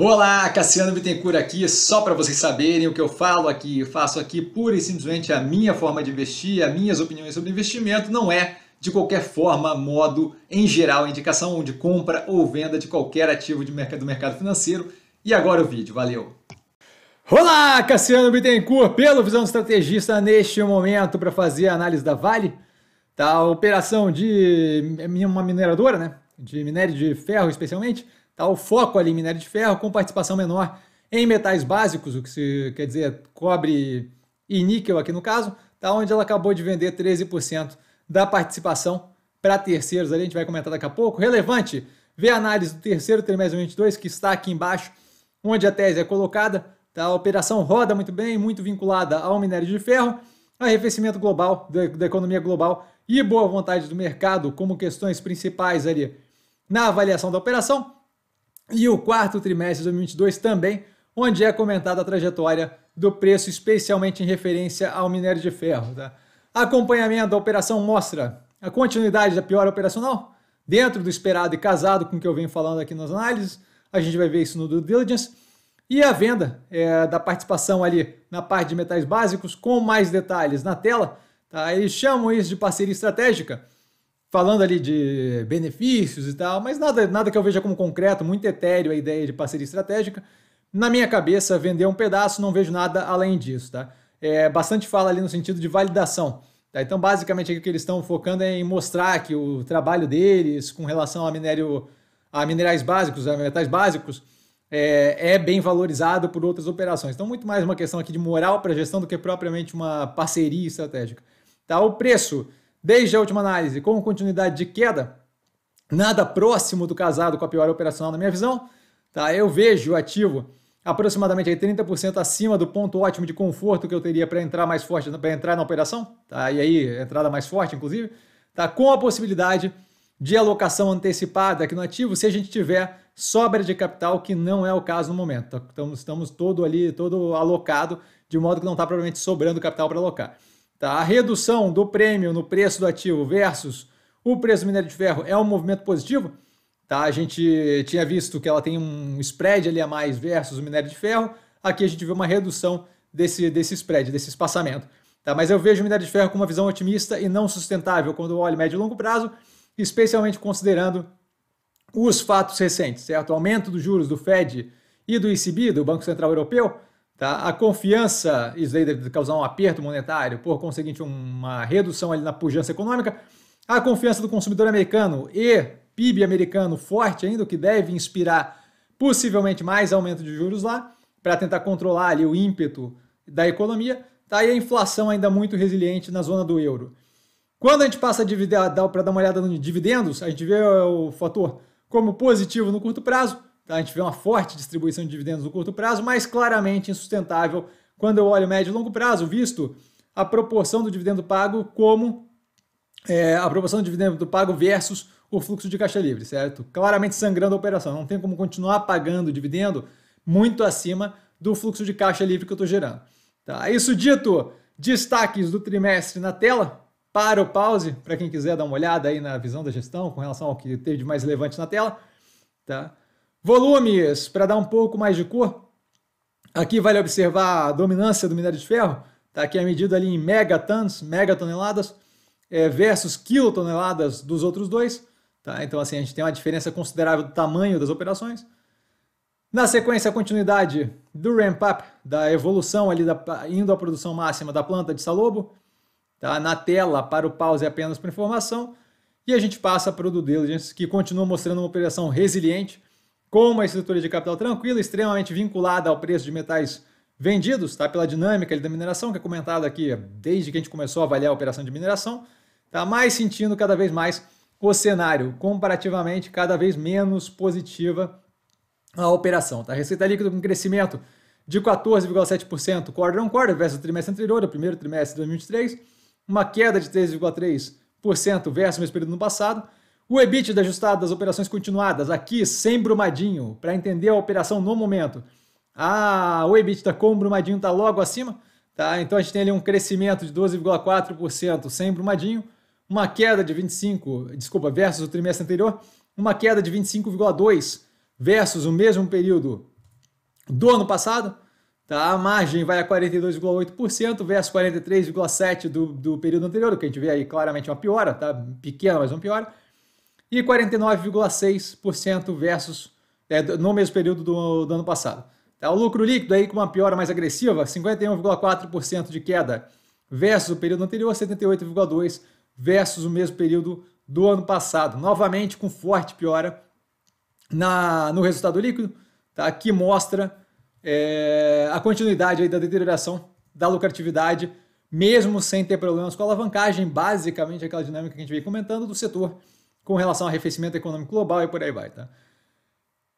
Olá, Cassiano Bittencourt aqui, só para vocês saberem o que eu falo aqui, eu faço aqui pura e simplesmente a minha forma de investir, as minhas opiniões sobre investimento, não é de qualquer forma, modo, em geral, indicação de compra ou venda de qualquer ativo de mercado, do mercado financeiro. E agora o vídeo, valeu! Olá, Cassiano Bittencourt, pelo Visão Estrategista, neste momento para fazer a análise da Vale, da operação de é, uma mineradora, né? De minério de ferro especialmente Tá? O foco ali, minério de ferro, com participação menor em metais básicos, o que se, quer dizer cobre e níquel aqui no caso, tá? onde ela acabou de vender 13% da participação para terceiros. Ali a gente vai comentar daqui a pouco. Relevante, ver a análise do terceiro trimestre 22 2022, que está aqui embaixo, onde a tese é colocada. Tá? A operação roda muito bem, muito vinculada ao minério de ferro, arrefecimento global, da, da economia global e boa vontade do mercado como questões principais ali na avaliação da operação e o quarto trimestre de 2022 também, onde é comentada a trajetória do preço, especialmente em referência ao minério de ferro. Tá? Acompanhamento da operação mostra a continuidade da piora operacional, dentro do esperado e casado com o que eu venho falando aqui nas análises. A gente vai ver isso no due diligence. E a venda é, da participação ali na parte de metais básicos, com mais detalhes na tela. Tá? Eles chamam isso de parceria estratégica falando ali de benefícios e tal, mas nada, nada que eu veja como concreto, muito etéreo a ideia de parceria estratégica. Na minha cabeça, vender um pedaço, não vejo nada além disso, tá? É, bastante fala ali no sentido de validação. Tá? Então, basicamente, o que eles estão focando é em mostrar que o trabalho deles com relação a minério, a minerais básicos, a metais básicos, é, é bem valorizado por outras operações. Então, muito mais uma questão aqui de moral para a gestão do que propriamente uma parceria estratégica. Tá? O preço, Desde a última análise, com continuidade de queda, nada próximo do casado com a pior operacional na minha visão, tá? eu vejo o ativo aproximadamente aí 30% acima do ponto ótimo de conforto que eu teria para entrar mais forte, para entrar na operação, tá? e aí entrada mais forte inclusive, tá? com a possibilidade de alocação antecipada aqui no ativo se a gente tiver sobra de capital, que não é o caso no momento. estamos todo ali, todo alocado, de modo que não está provavelmente sobrando capital para alocar. Tá? A redução do prêmio no preço do ativo versus o preço do minério de ferro é um movimento positivo. Tá? A gente tinha visto que ela tem um spread ali a mais versus o minério de ferro. Aqui a gente vê uma redução desse, desse spread, desse espaçamento. Tá? Mas eu vejo o minério de ferro com uma visão otimista e não sustentável quando eu olho médio e longo prazo, especialmente considerando os fatos recentes, certo? O aumento dos juros do Fed e do ECB, do Banco Central Europeu, Tá? A confiança, isso aí deve causar um aperto monetário, por conseguinte, uma redução ali na pujança econômica. A confiança do consumidor americano e PIB americano forte ainda, o que deve inspirar possivelmente mais aumento de juros lá, para tentar controlar ali o ímpeto da economia. Tá? E a inflação ainda muito resiliente na zona do euro. Quando a gente passa para dar uma olhada nos dividendos, a gente vê o fator como positivo no curto prazo, então, a gente vê uma forte distribuição de dividendos no curto prazo, mas claramente insustentável quando eu olho médio e longo prazo, visto a proporção do dividendo pago como é, a proporção do dividendo pago versus o fluxo de caixa livre, certo? Claramente sangrando a operação. Não tem como continuar pagando dividendo muito acima do fluxo de caixa livre que eu estou gerando. Tá? É isso dito, destaques do trimestre na tela. Para o pause, para quem quiser dar uma olhada aí na visão da gestão com relação ao que teve de mais relevante na tela. Tá? Volumes, para dar um pouco mais de cor. Aqui vale observar a dominância do minério de ferro, tá aqui a medida ali em megatons, megatoneladas, é, versus quilotoneladas dos outros dois. Tá? Então, assim, a gente tem uma diferença considerável do tamanho das operações. Na sequência, a continuidade do ramp-up, da evolução ali, da, indo à produção máxima da planta de Salobo. Tá? Na tela, para o pause apenas para informação. E a gente passa para o do diligence, que continua mostrando uma operação resiliente, com uma estrutura de capital tranquila, extremamente vinculada ao preço de metais vendidos, tá? pela dinâmica da mineração, que é comentado aqui é desde que a gente começou a avaliar a operação de mineração, está mais sentindo cada vez mais o cenário, comparativamente cada vez menos positiva a operação. Tá? Receita líquida com crescimento de 14,7% quarter on quarter versus o trimestre anterior, o primeiro trimestre de 2023, uma queda de 3,3% versus o mesmo período no passado, o EBITDA ajustado das operações continuadas, aqui sem Brumadinho, para entender a operação no momento. Ah, o EBITDA tá com Brumadinho está logo acima, tá? então a gente tem ali um crescimento de 12,4% sem Brumadinho, uma queda de 25, desculpa, versus o trimestre anterior, uma queda de 25,2 versus o mesmo período do ano passado. Tá? A margem vai a 42,8% versus 43,7% do, do período anterior, o que a gente vê aí claramente uma piora, tá? pequena, mas uma piora e 49,6% versus é, no mesmo período do, do ano passado. Tá, o lucro líquido aí com uma piora mais agressiva, 51,4% de queda versus o período anterior, 78,2% versus o mesmo período do ano passado. Novamente com forte piora na, no resultado líquido, tá, que mostra é, a continuidade aí da deterioração da lucratividade, mesmo sem ter problemas com a alavancagem, basicamente aquela dinâmica que a gente vem comentando do setor com relação ao arrefecimento econômico global e por aí vai, tá?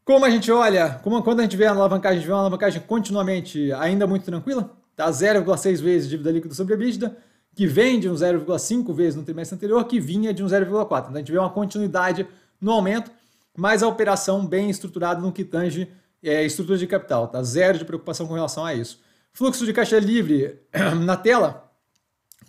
Como a gente olha, como, quando a gente vê a alavancagem, a gente vê uma alavancagem continuamente ainda muito tranquila, tá 0,6 vezes dívida líquida sobre a EBITDA, que vem de um 0,5 vezes no trimestre anterior, que vinha de um 0,4. Então a gente vê uma continuidade no aumento, mas a operação bem estruturada no que tange é, estrutura de capital, tá? Zero de preocupação com relação a isso. Fluxo de caixa livre na tela,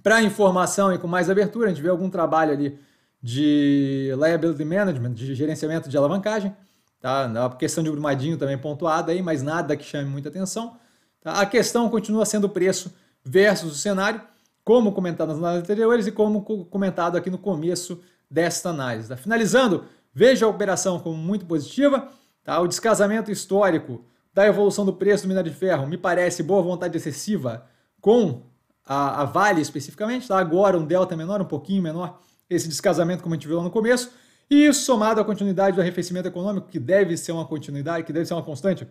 para informação e com mais abertura, a gente vê algum trabalho ali de liability management, de gerenciamento de alavancagem, tá? É a questão de Brumadinho também pontuada aí, mas nada que chame muita atenção. Tá? A questão continua sendo o preço versus o cenário, como comentado nas análises anteriores e como comentado aqui no começo desta análise. Tá? Finalizando, veja a operação como muito positiva, tá? O descasamento histórico da evolução do preço do minério de ferro me parece boa vontade excessiva com a, a Vale especificamente, tá? Agora um delta menor, um pouquinho menor esse descasamento, como a gente viu lá no começo, e somado à continuidade do arrefecimento econômico, que deve ser uma continuidade, que deve ser uma constante,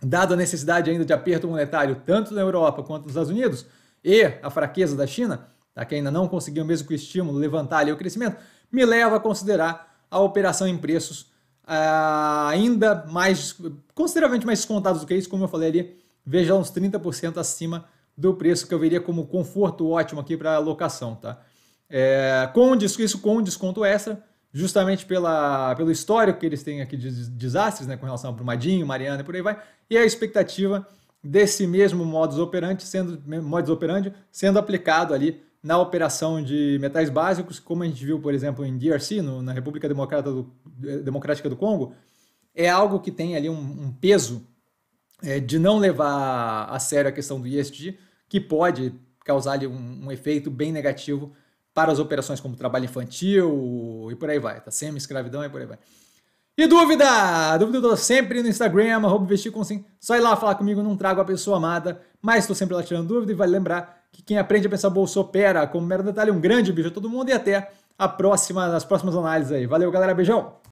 dado a necessidade ainda de aperto monetário tanto na Europa quanto nos Estados Unidos, e a fraqueza da China, tá, que ainda não conseguiu, mesmo com o estímulo, levantar ali o crescimento, me leva a considerar a operação em preços ah, ainda mais, consideravelmente mais descontados do que isso, como eu falei ali, veja uns 30% acima do preço que eu veria como conforto ótimo aqui para a alocação, tá? É, com isso com desconto extra, justamente pela, pelo histórico que eles têm aqui de desastres, né, com relação a Brumadinho, Mariana e por aí vai, e a expectativa desse mesmo modus operandi sendo, modus operandi sendo aplicado ali na operação de metais básicos, como a gente viu, por exemplo, em DRC, no, na República do, eh, Democrática do Congo, é algo que tem ali um, um peso é, de não levar a sério a questão do ESG, que pode causar ali um, um efeito bem negativo para as operações como trabalho infantil e por aí vai, tá? Semi-escravidão e por aí vai. E dúvida? Dúvida eu tô sempre no Instagram, arroba vestir com sim. Só ir lá falar comigo, não trago a pessoa amada, mas estou sempre lá tirando dúvida e vale lembrar que quem aprende a pensar bolsa opera, como mero detalhe, um grande beijo a todo mundo e até a próxima, as próximas análises aí. Valeu, galera, beijão!